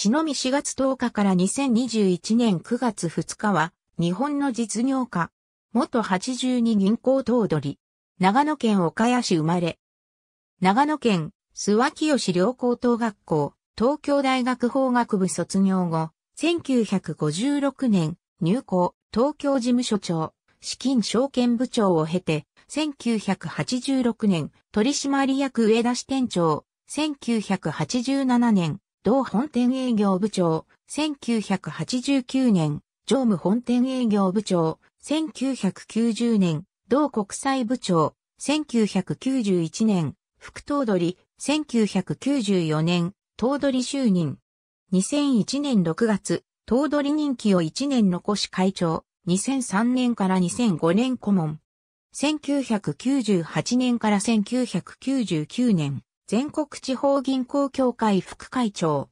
ちのみ4月10日から2021年9月2日は、日本の実業家、元82銀行頭取、長野県岡谷市生まれ、長野県、諏訪清良高等学校、東京大学法学部卒業後、1956年、入校、東京事務所長、資金証券部長を経て、1986年、取締役上田支店長、1987年、同本店営業部長、1989年、常務本店営業部長、1990年、同国際部長、1991年、副頭取、1994年、頭取就任。2001年6月、頭取任期を1年残し会長、2003年から2005年顧問。1998年から1999年、全国地方銀行協会副会長。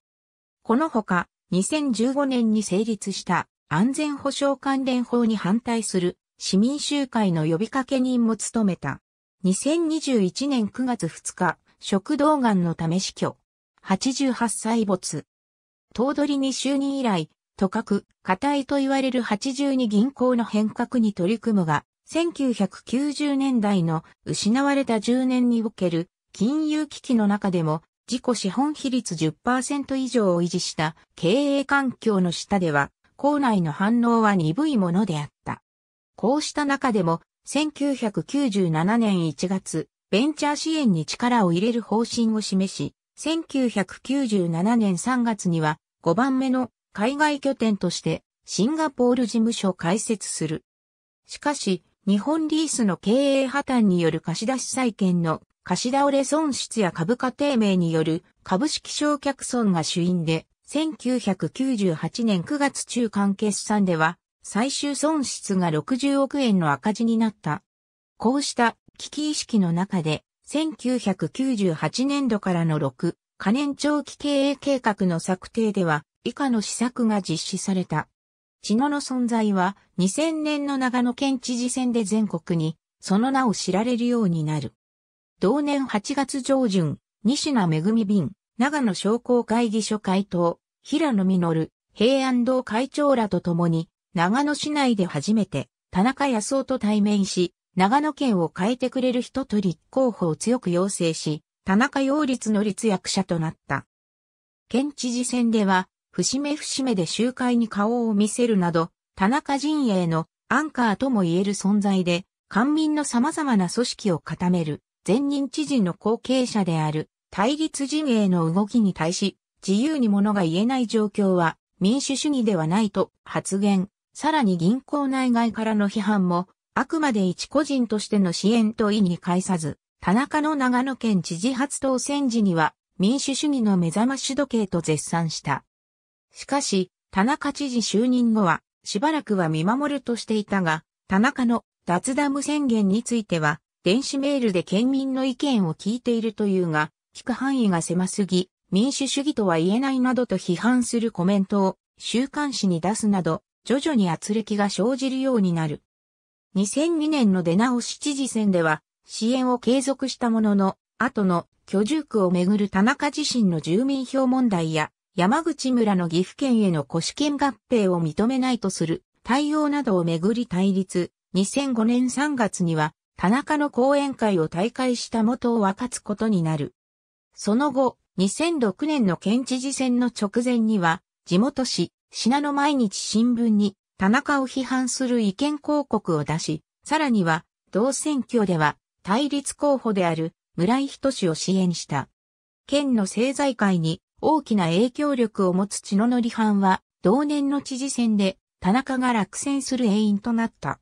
このほか、2015年に成立した安全保障関連法に反対する市民集会の呼びかけ人も務めた。2021年9月2日、食道がんのため死去。88歳没。頭取に就任以来、とかく、固いと言われる82銀行の変革に取り組むが、1990年代の失われた10年における金融危機の中でも自己資本比率10%以上を維持した経営環境の下では、校内の反応は鈍いものであった。こうした中でも、1997年1月、ベンチャー支援に力を入れる方針を示し、1997年3月には5番目の海外拠点としてシンガポール事務所を開設する。しかし、日本リースの経営破綻による貸し出し再建の貸し倒れ損失や株価低迷による株式償却損が主因で、1998年9月中間決算では、最終損失が60億円の赤字になった。こうした危機意識の中で、1998年度からの6、可燃長期経営計画の策定では、以下の施策が実施された。血のの存在は、2000年の長野県知事選で全国に、その名を知られるようになる。同年8月上旬、西名恵便、長野商工会議所会頭、平野実、平安堂会長らと共に、長野市内で初めて、田中康夫と対面し、長野県を変えてくれる人と立候補を強く要請し、田中擁立の立役者となった。県知事選では、節目節目で集会に顔を見せるなど、田中陣営のアンカーとも言える存在で、官民の様々な組織を固める前任知事の後継者である対立陣営の動きに対し、自由に物が言えない状況は民主主義ではないと発言。さらに銀行内外からの批判も、あくまで一個人としての支援と意に介さず、田中の長野県知事初当選時には、民主主義の目覚まし時計と絶賛した。しかし、田中知事就任後は、しばらくは見守るとしていたが、田中の脱ダム宣言については、電子メールで県民の意見を聞いているというが、聞く範囲が狭すぎ、民主主義とは言えないなどと批判するコメントを週刊誌に出すなど、徐々に圧力が生じるようになる。2002年の出直し知事選では、支援を継続したものの、後の居住区をめぐる田中自身の住民票問題や、山口村の岐阜県への古市県合併を認めないとする対応などをめぐり対立。2005年3月には田中の講演会を退会した元を分かつことになる。その後、2006年の県知事選の直前には、地元市、品の毎日新聞に、田中を批判する意見広告を出し、さらには、同選挙では、対立候補である村井仁氏を支援した。県の政財界に大きな影響力を持つ野の離反は、同年の知事選で、田中が落選する永因となった。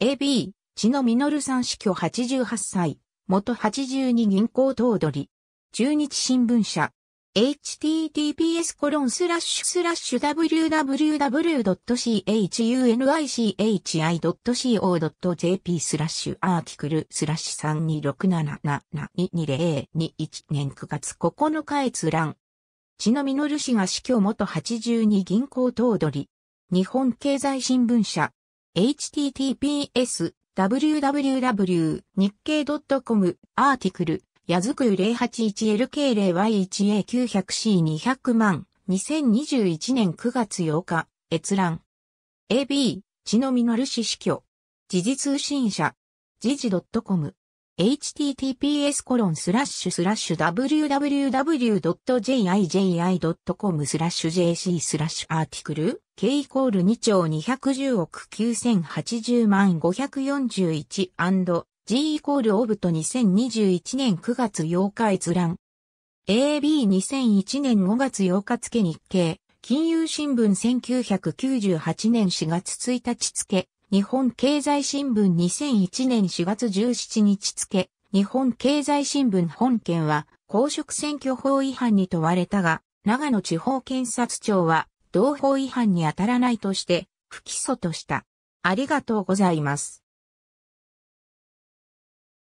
AB、千野実さん死去88歳、元82銀行頭取。中日新聞社。https コロンスラッシュスラッシュ www.chunichi.co.jp スラッシュアーティクルスラッシュ3267722021年9月9日閲覧。千野実氏が死去元82銀行頭取。日本経済新聞社。https www 日経 .com アーティクル、やずく 081LK0Y1A900C200 万、2021年9月8日、閲覧。AB、血のみのるし死去。時事通信社。時事 .com https://www.jiji.com スラッシュ jc スラッシュアーティクル k イコール2兆210億9080万 541&g イコールオブと2021年9月8日閲覧 AB2001 年5月8日付日経金融新聞1998年4月1日付日本経済新聞2001年4月17日付、日本経済新聞本件は公職選挙法違反に問われたが、長野地方検察庁は同法違反に当たらないとして不起訴とした。ありがとうございます。